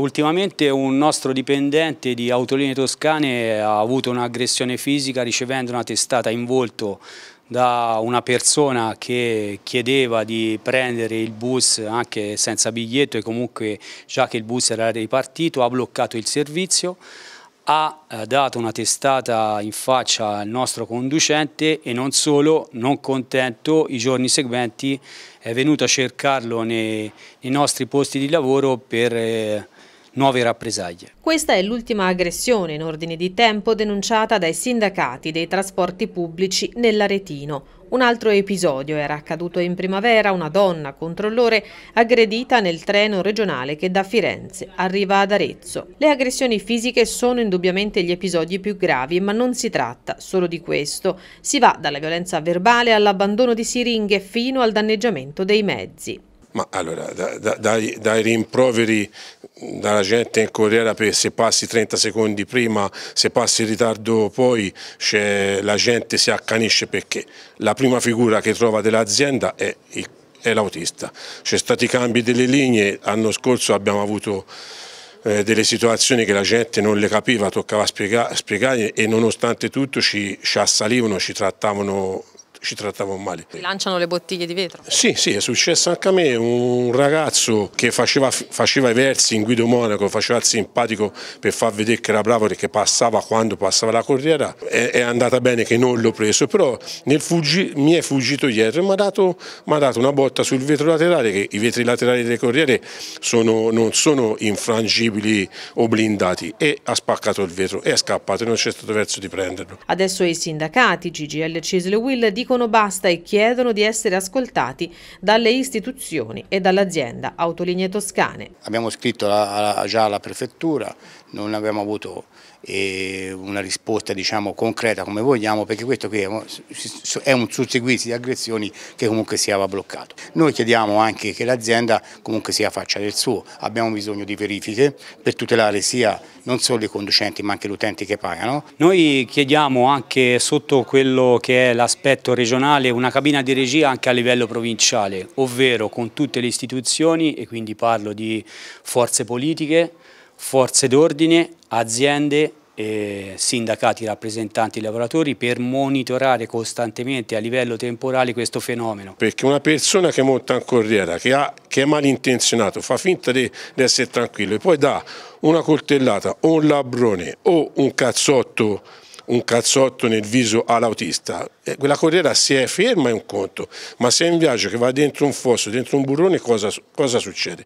Ultimamente un nostro dipendente di Autoline Toscane ha avuto un'aggressione fisica ricevendo una testata in volto da una persona che chiedeva di prendere il bus anche senza biglietto e comunque già che il bus era ripartito ha bloccato il servizio, ha eh, dato una testata in faccia al nostro conducente e non solo, non contento, i giorni seguenti è venuto a cercarlo nei, nei nostri posti di lavoro per... Eh, nuove rappresaglie. Questa è l'ultima aggressione in ordine di tempo denunciata dai sindacati dei trasporti pubblici nell'Aretino, un altro episodio era accaduto in primavera, una donna controllore aggredita nel treno regionale che da Firenze arriva ad Arezzo. Le aggressioni fisiche sono indubbiamente gli episodi più gravi, ma non si tratta solo di questo. Si va dalla violenza verbale all'abbandono di siringhe fino al danneggiamento dei mezzi. Ma allora, da, da, dai, dai, rimproveri dalla gente in corriera per se passi 30 secondi prima, se passi in ritardo poi, la gente si accanisce perché la prima figura che trova dell'azienda è, è l'autista. C'è stati cambi delle linee, l'anno scorso abbiamo avuto eh, delle situazioni che la gente non le capiva, toccava spiega, spiegare e nonostante tutto ci, ci assalivano, ci trattavano ci trattavano male. Lanciano le bottiglie di vetro? Sì, sì, è successo anche a me, un ragazzo che faceva, faceva i versi in Guido Monaco, faceva il simpatico per far vedere che era bravo perché passava quando passava la corriera, è, è andata bene che non l'ho preso, però fuggi, mi è fuggito dietro e mi ha dato, dato, una botta sul vetro laterale, che i vetri laterali delle corriere sono, non sono infrangibili o blindati e ha spaccato il vetro, e è scappato e non c'è stato verso di prenderlo. Adesso i sindacati, CGL Cisle Will, dicono dicono basta e chiedono di essere ascoltati dalle istituzioni e dall'azienda Autolinee Toscane. Abbiamo scritto già alla prefettura, non abbiamo avuto una risposta diciamo, concreta come vogliamo perché questo qui è un susseguirsi di aggressioni che comunque si aveva bloccato. Noi chiediamo anche che l'azienda comunque sia faccia del suo, abbiamo bisogno di verifiche per tutelare sia non solo i conducenti ma anche gli utenti che pagano. Noi chiediamo anche sotto quello che è l'aspetto regionale una cabina di regia anche a livello provinciale, ovvero con tutte le istituzioni e quindi parlo di forze politiche, forze d'ordine, aziende eh, sindacati, rappresentanti, lavoratori per monitorare costantemente a livello temporale questo fenomeno. Perché una persona che monta in corriera, che, ha, che è malintenzionato, fa finta di, di essere tranquillo e poi dà una coltellata o un labrone o un cazzotto un calzotto nel viso all'autista, eh, quella corriera si è ferma è un conto, ma se è in viaggio che va dentro un fosso, dentro un burrone, cosa, cosa succede?